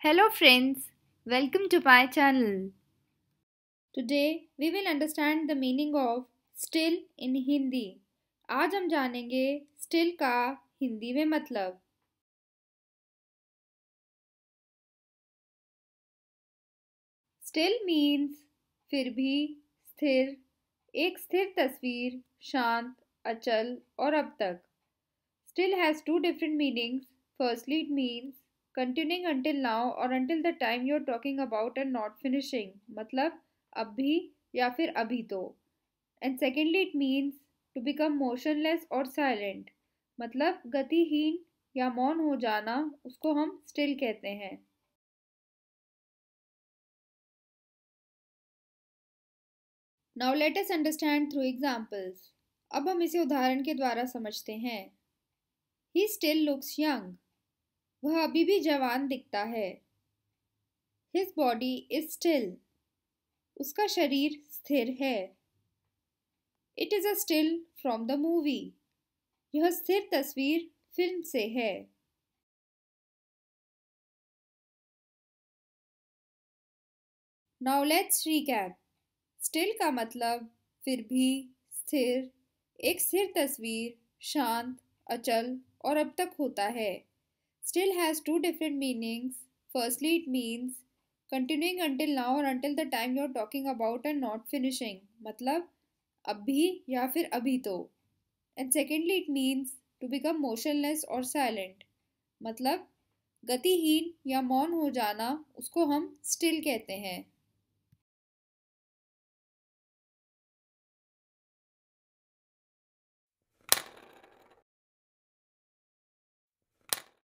Hello friends, welcome to my channel. Today we will understand the meaning of still in Hindi. आज हम जानेंगे still का हिंदी में मतलब Still means फिर भी स्थिर एक स्थिर तस्वीर शांत अचल और अब तक Still has two different meanings. Firstly, it means continuing until now और until the time you are talking about and not finishing मतलब अभी या फिर अभी तो and secondly it means to become motionless और साइलेंट मतलब गतिहीन या मौन हो जाना उसको हम स्टिल कहते हैं now let us understand through examples अब हम इसे उदाहरण के द्वारा समझते हैं ही स्टिल लुक्स यंग वह अभी भी जवान दिखता है हिज बॉडी इज स्टिल उसका शरीर स्थिर है it is a still from the movie यह स्थिर तस्वीर फिल्म से है नाउ लेट्स रिकैप स्टिल का मतलब फिर भी स्थिर एक स्थिर तस्वीर शांत अचल और अब तक होता है still has two different meanings. Firstly, it means continuing until now or until the time you are talking about and not finishing. मतलब अभी या फिर अभी तो And secondly, it means to become motionless or silent. मतलब गतिहीन या मौन हो जाना उसको हम still कहते हैं